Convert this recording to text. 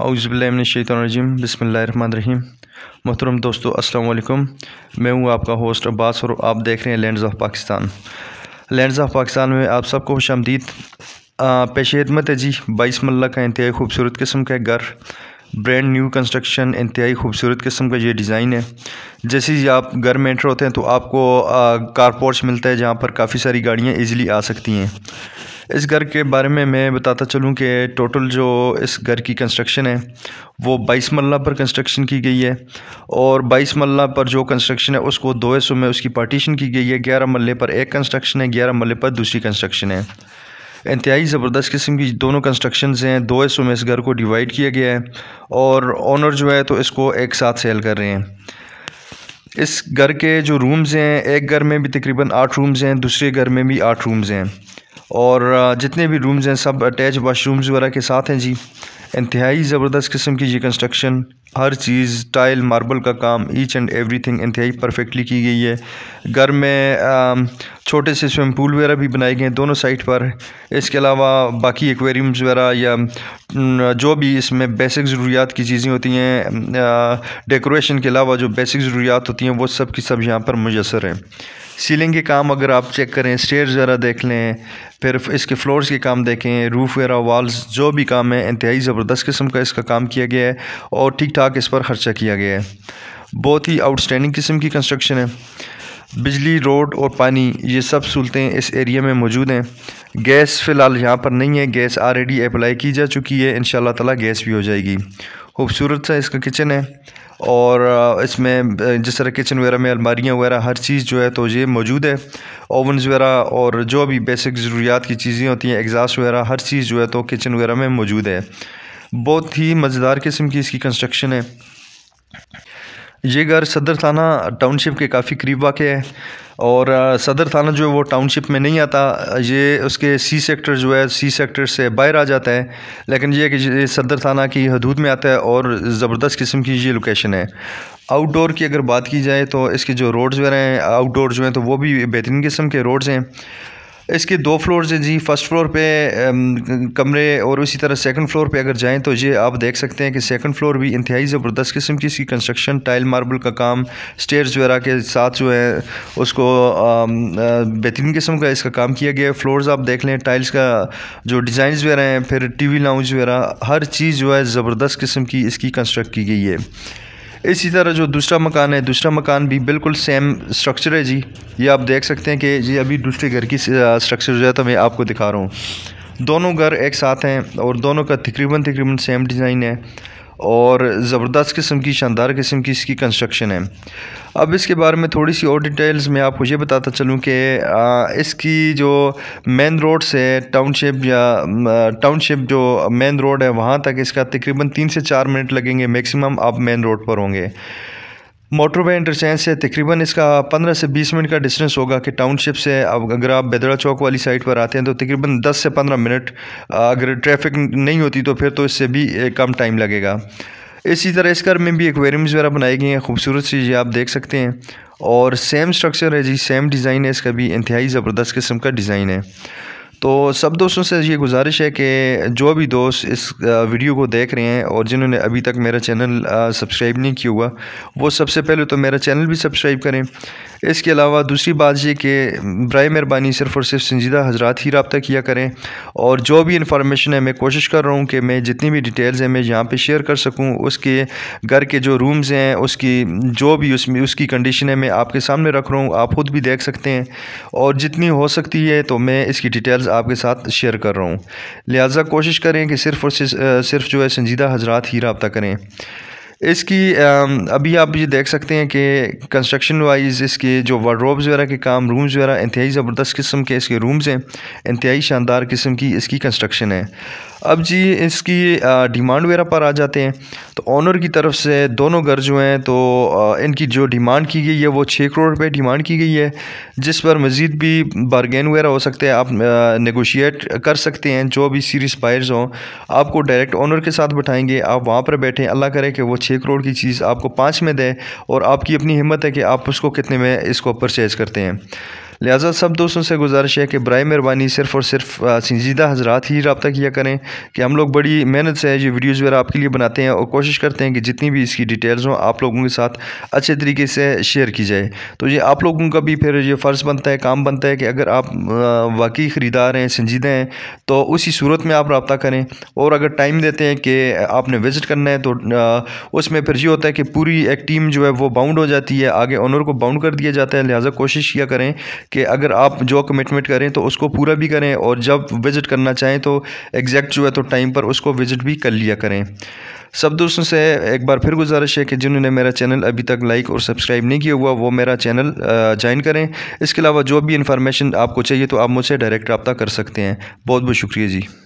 अउज़बिल्लिमिनशैतरजीम बसमीम मोहतरम दोस्तों अस्सलाम वालेकुम मैं हूँ आपका होस्ट अब्बास और आप देख रहे हैं lands of Pakistan lands of Pakistan में आप सबको खुश आमदीद पेश खदमत है जी बाईस मल्ला का इंतहाई खूबसूरत किस्म का घर ब्रांड न्यू कंस्ट्रक्शन इंतहाई खूबसूरत किस्म का ये डिज़ाइन है जैसे ही आप घर में एंटर होते हैं तो आपको कारपोर्ट्स मिलता है जहाँ पर काफ़ी सारी गाड़ियाँ ईजिली आ सकती हैं इस घर के बारे में मैं बताता चलूँ कि टोटल जो इस घर की कंस्ट्रक्शन है वो बाईस मल्ला पर कंस्ट्रक्शन की गई है और बाईस मल्ला पर जो कंस्ट्रक्शन है उसको दो हिस्सों में उसकी पार्टीशन की गई है ग्यारह मल्ले पर एक कंस्ट्रक्शन है ग्यारह मल्ले पर दूसरी कंस्ट्रक्शन है इंतहाई ज़बरदस्त किस्म की दोनों कंस्ट्रक्शन हैं दो हिस्सों में इस घर को डिवाइड किया गया है और ऑनर जो है तो इसको एक साथ सेल कर रहे हैं इस घर के जो रूम्स हैं एक घर में भी तकरीबन आठ रूम्स हैं दूसरे घर में भी आठ रूम्स हैं और जितने भी रूम्स हैं सब अटैच वाशरूम्स वगैरह के साथ हैं जी इंतहाई ज़बरदस्त किस्म की ये कंस्ट्रक्शन हर चीज़ टाइल मार्बल का काम ईच एंड एवरीथिंग इंतहाई परफेक्टली की गई है घर में छोटे से स्विमिंग पूल वगैरह भी बनाए गए हैं दोनों साइड पर इसके अलावा बाकी एक्वेरियम्स वगैरह या जो भी इसमें बेसिक ज़रूरियात की चीज़ें होती हैं डेकोरेशन के अलावा जो बेसिक ज़रूरियात होती हैं वो सब की सब यहाँ पर मुयसर हैं सीलिंग के काम अगर आप चेक करें स्टेयर ज़रा देख लें फिर इसके फ्लोर्स के काम देखें रूफ़ वगैरह वॉल्स जो भी काम है इंतहाई ज़बरदस्त किस्म का इसका काम किया गया है और ठीक ठाक इस पर ख़र्चा किया गया है बहुत ही आउटस्टैंडिंग किस्म की कंस्ट्रक्शन है बिजली रोड और पानी ये सब सहूलतें इस एरिया में मौजूद हैं गैस फ़िलहाल यहाँ पर नहीं है गैस ऑलरेडी अप्लाई की जा चुकी है इन ताला गैस भी हो जाएगी खूबसूरत सा इसका किचन है और इसमें जिस तरह किचन वगैरह में अलमारियाँ वगैरह हर चीज़ जो है तो ये मौजूद है ओवनस वगैरह और जो भी बेसिक ज़रूरियात की चीज़ें होती हैं एग्जास्ट वगैरह हर चीज़ जो है तो किचन वगैरह में मौजूद है बहुत ही मज़ेदार किस्म की इसकी कंस्ट्रक्शन है ये घर सदर थाना टाउनशिप के काफ़ी करीब वाक़ है और सदर थाना जो है वो टाउनशिप में नहीं आता ये उसके सी सेक्टर जो है सी सेक्टर से बाहर आ जाता है लेकिन ये कि ये सदर थाना की हदूद में आता है और ज़बरदस्त किस्म की ये लोकेशन है आउटडोर की अगर बात की जाए तो इसके जो रोड्स वगैरह हैं आउटडोर जो हैं तो वो भी बेहतरीन किस्म के रोड्स हैं इसके दो फ्लोर्स हैं जी फर्स्ट फ्लोर पे कमरे और इसी तरह सेकंड फ्लोर पे अगर जाएं तो ये आप देख सकते हैं कि सेकंड फ्लोर भी इंतहाई ज़बरदस्त किस्म की इसकी कंस्ट्रक्शन टाइल मार्बल का काम स्टेयर्स वगैरह के साथ जो है उसको बेहतरीन किस्म का इसका काम किया गया है फ्लोर्स आप देख लें टाइल्स का जो डिज़ाइन वगैरह हैं फिर टी वी लाउंज वगैरह हर चीज़ जो है ज़बरदस्त किस्म की इसकी कंस्ट्रक्ट की गई है इसी तरह जो दूसरा मकान है दूसरा मकान भी बिल्कुल सेम स्ट्रक्चर है जी ये आप देख सकते हैं कि ये अभी दूसरे घर की स्ट्रक्चर जो है तो मैं आपको दिखा रहा हूँ दोनों घर एक साथ हैं और दोनों का तकरीबन तकरीबन सेम डिज़ाइन है और ज़बरदस्त किस्म की शानदार किस्म की इसकी कंस्ट्रक्शन है अब इसके बारे में थोड़ी सी और डिटेल्स में आपको ये बताता चलूँ कि इसकी जो मेन रोड से टाउनशिप या टाउनशिप जो मेन रोड है वहाँ तक इसका तकरीबन तीन से चार मिनट लगेंगे मैक्सिमम आप मेन रोड पर होंगे मोटरवे इंटरचेंज से तकरीबन इसका 15 से 20 मिनट का डिस्टेंस होगा कि टाउनशिप से अगर आप बेदरा चौक वाली साइड पर आते हैं तो तकरीबन 10 से 15 मिनट अगर ट्रैफिक नहीं होती तो फिर तो इससे भी कम टाइम लगेगा इसी तरह इस घर में भी एक्वेरियम्स वगैरह बनाई गई हैं खूबसूरत चीज़ ये आप देख सकते हैं और सेम स्ट्रक्चर है जी सेम डिज़ाइन है इसका भी इंतहाई ज़बरदस्त किस्म का डिज़ाइन है तो सब दोस्तों से ये गुजारिश है कि जो भी दोस्त इस वीडियो को देख रहे हैं और जिन्होंने अभी तक मेरा चैनल सब्सक्राइब नहीं किया हुआ वो सबसे पहले तो मेरा चैनल भी सब्सक्राइब करें इसके अलावा दूसरी बात ये कि बर मेहरबानी सिर्फ और सिर्फ संजीदा हजरात ही रबता किया करें और जो भी इंफॉर्मेशन है मैं कोशिश कर रहा हूँ कि मैं जितनी भी डिटेल्स हैं मैं यहाँ पर शेयर कर सकूँ उसके घर के जो रूम्स हैं उसकी जो भी उसमें उसकी कंडीशन है मैं आपके सामने रख रहा हूँ आप खुद भी देख सकते हैं और जितनी हो सकती है तो मैं इसकी डिटेल्स आपके साथ शेयर कर रहा हूँ लिहाजा कोशिश करें कि सिर्फ़ और सिर्फ जो है संजीदा हजरात ही रबता करें इसकी अभी आप ये देख सकते हैं कि कंस्ट्रक्शन वाइज इसके जो वार्ड्रोब्स वगैरह के काम रूम्स वगैरह इंतहाई ज़बरदस्त किस्म के इसके रूम्स हैं इंतहाई शानदार किस्म की इसकी कंस्ट्रक्शन है अब जी इसकी डिमांड वगैरह पर आ जाते हैं तो ऑनर की तरफ से दोनों घर जो हैं तो इनकी जो डिमांड की गई है वो छः करोड़ रुपये डिमांड की गई है जिस पर मज़ीद भी बारगेन वगैरह हो सकते हैं आप नगोशिएट कर सकते हैं जो भी सीरीज़ पायर्स हों आपको डायरेक्ट ऑनर के साथ बैठाएँगे आप वहाँ पर बैठें अल्लाह करें कि वो छः छः करोड़ की चीज़ आपको पाँच में दें और आपकी अपनी हिम्मत है कि आप उसको कितने में इसको परचेज़ करते हैं लिहाजा सब दोस्तों से गुजारिश है कि बर मेहरबानी सिर्फ़ और सिर्फ संजीदा हजरात ही रबता किया करें कि हम लोग बड़ी मेहनत से ये वीडियोज़ वगैरह आपके लिए बनाते हैं और कोशिश करते हैं कि जितनी भी इसकी डिटेल्स हों आप लोगों के साथ अच्छे तरीके से शेयर की जाए तो ये आप लोगों का भी फिर ये फ़र्ज़ बनता है काम बनता है कि अगर आप वाकई ख़रीदार हैं संजीदा हैं तो उसी सूरत में आप रबता करें और अगर टाइम देते हैं कि आपने विज़िट करना है तो उसमें फिर ये होता है कि पूरी एक टीम जो है वो बाउंड हो जाती है आगे ऑनर को बाउंड कर दिया जाता है लिहाजा कोशिश किया करें कि अगर आप जो कमिटमेंट करें तो उसको पूरा भी करें और जब विज़िट करना चाहें तो एग्जैक्ट जो है तो टाइम पर उसको विज़िट भी कर लिया करें सब दोस्तों से एक बार फिर गुजारिश है कि जिन्होंने मेरा चैनल अभी तक लाइक और सब्सक्राइब नहीं किया हुआ वो मेरा चैनल ज्वाइन करें इसके अलावा जो भी इन्फॉर्मेशन आपको चाहिए तो आप मुझसे डायरेक्ट रबता कर सकते हैं बहुत बहुत शुक्रिया जी